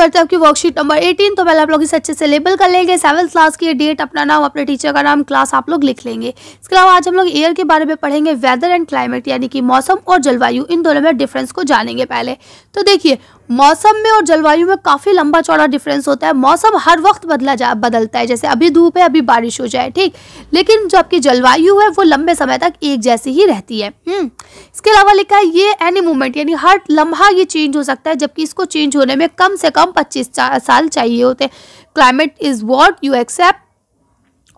करते हैं आपकी वर्कशीट नंबर एटीन तो पहले आप लोग इसे अच्छे से लेबल कर लेंगे सेवन्थ क्लास की डेट अपना नाम अपने टीचर का नाम क्लास आप लोग लिख लेंगे इसके अलावा आज हम लोग एयर के बारे में पढ़ेंगे वेदर एंड क्लाइमेट यानी कि मौसम और जलवायु इन दोनों में डिफरेंस को जानेंगे पहले तो देखिए मौसम में और जलवायु में काफ़ी लंबा चौड़ा डिफरेंस होता है मौसम हर वक्त बदला जा बदलता है जैसे अभी धूप है अभी बारिश हो जाए ठीक लेकिन जो आपकी जलवायु है वो लंबे समय तक एक जैसी ही रहती है हम्म। इसके अलावा लिखा है ये एनी मोमेंट यानी हर लम्हा ये चेंज हो सकता है जबकि इसको चेंज होने में कम से कम पच्चीस साल चाहिए होते climate is what you accept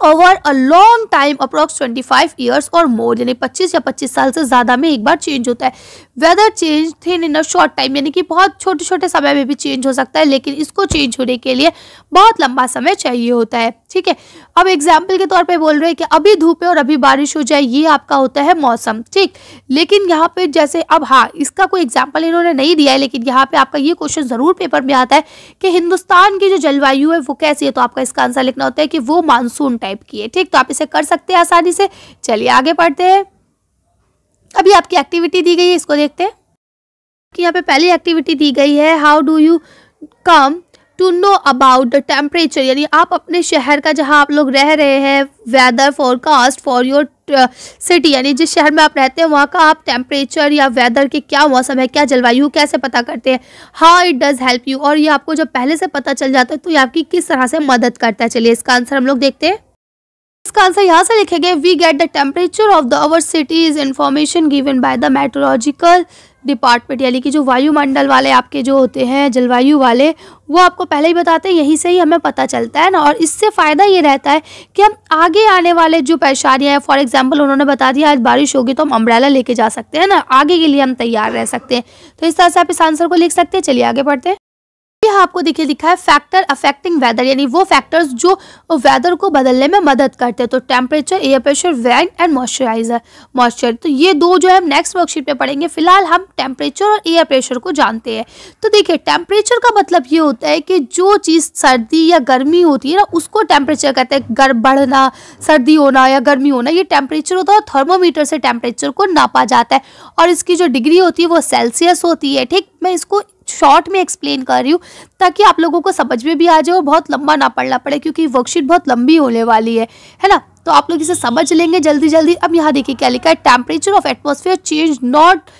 over a long time approx 25 years और मोर यानी 25 या 25 साल से ज़्यादा में एक बार चेंज होता है weather change thin in a short time यानी कि बहुत छोटे छोटे समय में भी चेंज हो सकता है लेकिन इसको चेंज होने के लिए बहुत लंबा समय चाहिए होता है ठीक है अब एग्जाम्पल के तौर पर बोल रहे हैं कि अभी धूप है और अभी बारिश हो जाए ये आपका होता है मौसम ठीक लेकिन यहाँ पे जैसे अब हाँ इसका कोई एग्जाम्पल इन्होंने नहीं दिया है लेकिन यहाँ पर आपका ये क्वेश्चन ज़रूर पेपर में आता है कि हिंदुस्तान की जो जलवायु है वो कैसी है तो आपका इसका आंसर लिखना होता है कि वो मानसून टाइम टाइप किए ठीक तो आप इसे कर सकते हैं आसानी से चलिए आगे पढ़ते हैं अभी आपकी एक्टिविटी दी गई है इसको देखते हैं कि यहाँ पे पहली एक्टिविटी दी गई है how do you come to know about the temperature यानी आप अपने शहर का जहाँ आप लोग रह रहे हैं weather forecast for your city यानी जिस शहर में आप रहते हैं वहाँ का आप टेम्परेचर या वेदर के क्या मौसम है क्या जलवायु कैसे पता करते हैं how it does help you और ये आपको जब पहले से पता चल जाता है तो ये आपकी किस तरह से मदद करता है चलिए इसका आंसर हम लोग देखते हैं इसका आंसर यहाँ से लिखेगा we get the temperature of the our city is information given by the meteorological department यानी कि जो वायुमंडल वाले आपके जो होते हैं जलवायु वाले वो आपको पहले ही बताते हैं यहीं से ही हमें पता चलता है ना और इससे फ़ायदा ये रहता है कि हम आगे आने वाले जो परेशानियाँ हैं फॉर एग्जांपल उन्होंने बता दिया आज बारिश होगी तो हम अम्ब्रैला लेके जा सकते हैं ना आगे के लिए हम तैयार रह सकते हैं तो इस तरह से आप इस आंसर को लिख सकते हैं चलिए आगे पढ़ते हैं यहाँ आपको देखिए लिखा है फैक्टर अफेक्टिंग वेदर यानी वो फैक्टर्स जो वेदर को बदलने में मदद करते हैं तो temperature air pressure wind and moisturiser moisture तो ये दो जो है हम नेक्स्ट वर्कशीट पे पढ़ेंगे फिलहाल हम टेम्परेचर और एयर प्रेशर को जानते हैं तो देखिए टेम्परेचर का मतलब ये होता है कि जो चीज़ सर्दी या गर्मी होती है ना उसको टेम्परेचर कहते हैं गर बढ़ना सर्दी होना या गर्मी होना ये टेम्परेचर होता है और थर्मोमीटर से टेम्परेचर को नापा जाता है और इसकी जो डिग्री होती है वो सेल्सियस होती है ठीक मैं इसको शॉर्ट में एक्सप्लेन कर रही हूँ ताकि आप लोगों को समझ में भी आ जाए और बहुत लंबा ना पड़ना पड़े क्योंकि वर्कशीट बहुत लंबी होने वाली है है ना तो आप लोग इसे समझ लेंगे जल्दी जल्दी अब यहाँ देखिए क्या लिखा है temperature of atmosphere change not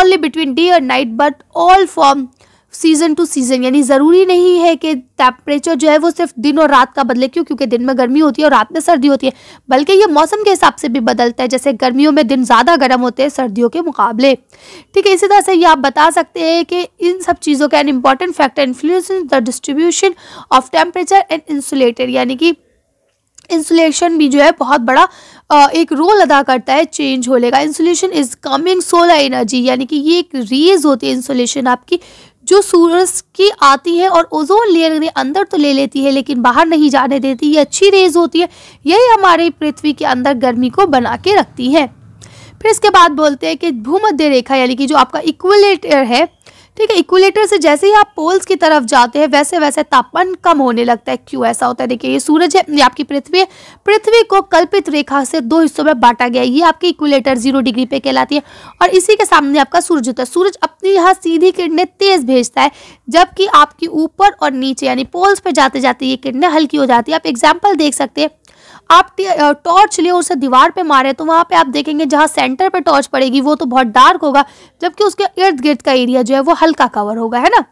only between day और night but all from season to season यानी ज़रूरी नहीं है कि टेम्परेचर जो है वो सिर्फ दिन और रात का बदले क्यों क्योंकि दिन में गर्मी होती है और रात में सर्दी होती है बल्कि ये मौसम के हिसाब से भी बदलता है जैसे गर्मियों में दिन ज़्यादा गर्म होते हैं सर्दियों के मुकाबले ठीक है इसी तरह से ये आप बता सकते हैं कि इन सब चीज़ों का an important factor influence the distribution of temperature and insulator यानी कि इंसुलेशन भी जो है बहुत बड़ा एक रोल अदा करता है चेंज होने का insulation is coming solar energy यानी कि ये एक रेज होती है इंसुलेशन आपकी जो सूरज की आती है और ओजोन लेयर के अंदर तो ले लेती है लेकिन बाहर नहीं जाने देती ये अच्छी रेज होती है यही हमारे पृथ्वी के अंदर गर्मी को बना के रखती है फिर इसके बाद बोलते हैं कि भूमध्य रेखा यानी कि जो आपका इक्वलेटर है ठीक है इक्वलेटर से जैसे ही आप पोल्स की तरफ जाते हैं वैसे वैसे तापमान कम होने लगता है क्यों ऐसा होता है देखिए ये सूरज है ये आपकी पृथ्वी है पृथ्वी को कल्पित रेखा से दो हिस्सों में बांटा गया ये आपकी इक्वलेटर जीरो डिग्री पे कहलाती है और इसी के सामने आपका सूरज होता है सूरज अपनी यहाँ सीधी किरणें तेज भेजता है जबकि आपकी ऊपर और नीचे यानी पोल्स पर जाते जाते ये किरणें हल्की हो जाती है आप एग्जाम्पल देख सकते हैं आप टॉर्च लिए उसे दीवार पे मारे तो वहां पे आप देखेंगे जहां सेंटर पे टॉर्च पड़ेगी वो तो बहुत डार्क होगा जबकि उसके इर्द गिर्द का एरिया जो है वो हल्का कवर होगा है ना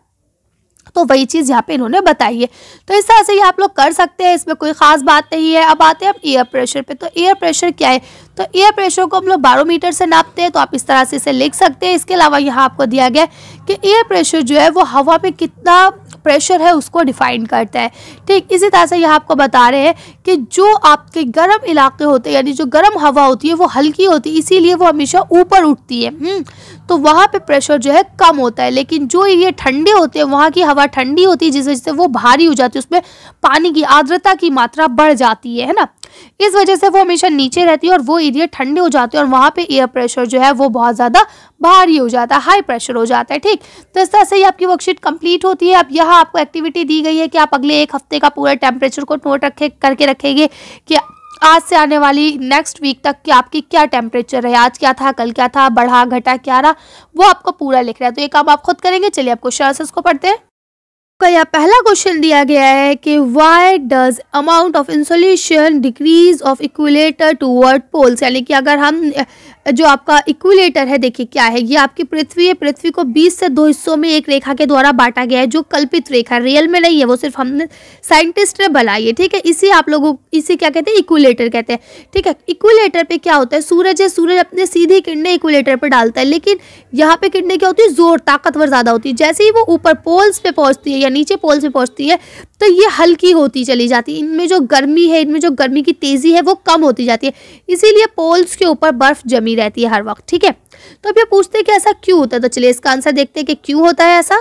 तो वही चीज़ यहाँ पे इन्होंने बताई है तो इस तरह से ये आप लोग कर सकते हैं इसमें कोई ख़ास बात नहीं है अब आते हैं आप एयर प्रेशर पे तो एयर प्रेशर क्या है तो एयर प्रेशर को हम लोग बारोमीटर से नापते हैं तो आप इस तरह से इसे लिख सकते हैं इसके अलावा यहाँ आपको दिया गया कि एयर प्रेशर जो है वो हवा पे कितना प्रेशर है उसको डिफाइन करता है ठीक इसी तरह से यह आपको बता रहे हैं कि जो आपके गर्म इलाके होते हैं यानी जो गर्म हवा होती है वो हल्की होती है इसीलिए वो हमेशा ऊपर उठती है हम्म, तो वहाँ पे प्रेशर जो है कम होता है लेकिन जो ये ठंडे होते हैं वहाँ की हवा ठंडी होती है जिस वजह से वो भारी हो जाती है उसमें पानी की आर्द्रता की मात्रा बढ़ जाती है है ना इस वजह से वो हमेशा नीचे रहती है और वो एरिया ठंडे हो जाते हैं और वहाँ पे एयर प्रेशर जो है वो बहुत ज़्यादा भारी हो जाता है हाई प्रेशर हो जाता है ठीक तो इस तरह से ही आपकी वर्कशीट कंप्लीट होती है अब यहाँ आपको एक्टिविटी दी गई है कि आप अगले एक हफ्ते का पूरा टेम्परेचर को नोट रखे करके रखेंगे कि आज से आने वाली नेक्स्ट वीक तक की आपकी क्या टेम्परेचर है आज क्या था कल क्या था बढ़ा घटा क्या रहा वो आपको पूरा लिख रहा है तो ये काम आप खुद करेंगे चलिए आप क्वेश्चन आंसर्स को पढ़ते हैं आपका यह पहला क्वेश्चन दिया गया है कि why does amount of insolation decrease of equator toward poles यानी कि अगर हम जो आपका इक्विलेटर है देखिए क्या है ये आपकी पृथ्वी है पृथ्वी को 20 से दो हिस्सों में एक रेखा के द्वारा बांटा गया है जो कल्पित रेखा रियल में नहीं है वो सिर्फ हमने साइंटिस्ट ने बनाई है ठीक है इसी आप लोगों इसे क्या कहते हैं इक्विलेटर कहते हैं ठीक है इक्विलेटर पे क्या होता है सूरज है सूरज अपने सीधी किरणें इक्विलेटर पर डालता है लेकिन यहाँ पे किरणें क्या होती है जोर ताकतवर ज़्यादा होती है जैसे ही वो ऊपर पोल्स पे पहुँचती है है नीचे पोल से पहुँचती है तो ये हल्की होती चली जाती है इनमें जो गर्मी है इनमें जो गर्मी की तेज़ी है वो कम होती जाती है इसीलिए पोल्स के ऊपर बर्फ़ जमी रहती है हर वक्त ठीक है तो अब ये पूछते हैं कि ऐसा क्यों होता है तो चलिए इसका आंसर देखते हैं कि क्यों होता है ऐसा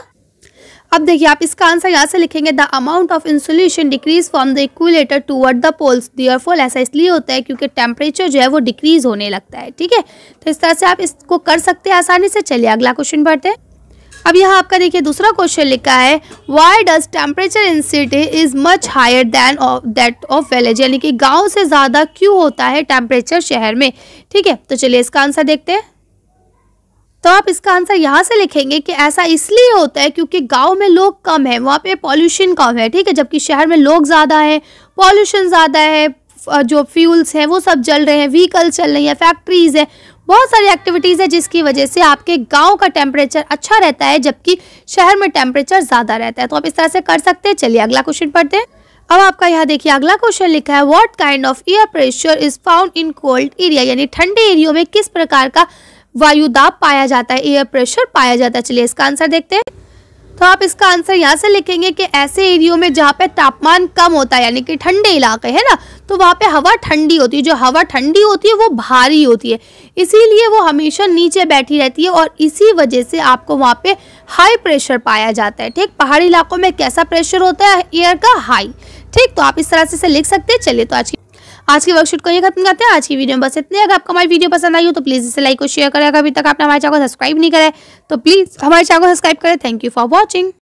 अब देखिए आप इसका आंसर यहाँ से लिखेंगे the amount of insulation decrease from the equator toward the poles there fall ऐसा इसलिए होता है क्योंकि टेम्परेचर जो है वो डिक्रीज होने लगता है ठीक है तो इस तरह से आप इसको कर सकते हैं आसानी से चलिए अगला क्वेश्चन बढ़ते हैं अब यहाँ आपका देखिए दूसरा क्वेश्चन लिखा है why does temperature in city is much higher than of that of village यानी कि गांव से ज़्यादा क्यों होता है टेम्परेचर शहर में ठीक है तो चलिए इसका आंसर देखते हैं तो आप इसका आंसर यहाँ से लिखेंगे कि ऐसा इसलिए होता है क्योंकि गांव में लोग कम हैं वहाँ पे पॉल्यूशन कम है ठीक है जबकि शहर में लोग ज़्यादा हैं पॉल्यूशन ज़्यादा है जो फ्यूल्स हैं वो सब जल रहे हैं व्हीकल चल रही हैं फैक्ट्रीज़ हैं बहुत सारी एक्टिविटीज़ है जिसकी वजह से आपके गाँव का टेम्परेचर अच्छा रहता है जबकि शहर में टेम्परेचर ज़्यादा रहता है तो आप इस तरह से कर सकते हैं चलिए अगला क्वेश्चन पढ़ते हैं अब आपका यहाँ देखिए अगला क्वेश्चन लिखा है what kind of air pressure is found in cold area यानी ठंडे एरियो में किस प्रकार का वायुदाब पाया जाता है एयर प्रेशर पाया जाता है चलिए इसका आंसर देखते हैं तो आप इसका आंसर यहाँ से लिखेंगे कि ऐसे एरियो में जहाँ पे तापमान कम होता है यानी कि ठंडे इलाके है ना तो वहाँ पे हवा ठंडी होती है जो हवा ठंडी होती है वो भारी होती है इसीलिए वो हमेशा नीचे बैठी रहती है और इसी वजह से आपको वहाँ पे हाई प्रेशर पाया जाता है ठीक पहाड़ी इलाकों में कैसा प्रेशर होता है एयर का हाई ठीक तो आप इस तरह से इसे लिख सकते हैं चलिए तो आज की आज की वर्कशीट को ये खत्म करते हैं आज की वीडियो में बस इतने अगर आपको हमारी वीडियो पसंद आई हो तो प्लीज़ इसे लाइक और शेयर करें अगर अभी तक आपने हमारे चैनल को सब्सक्राइब नहीं तो करें तो प्लीज़ हमारे चैनल को सब्सक्राइब करें थैंक यू फॉर वॉचिंग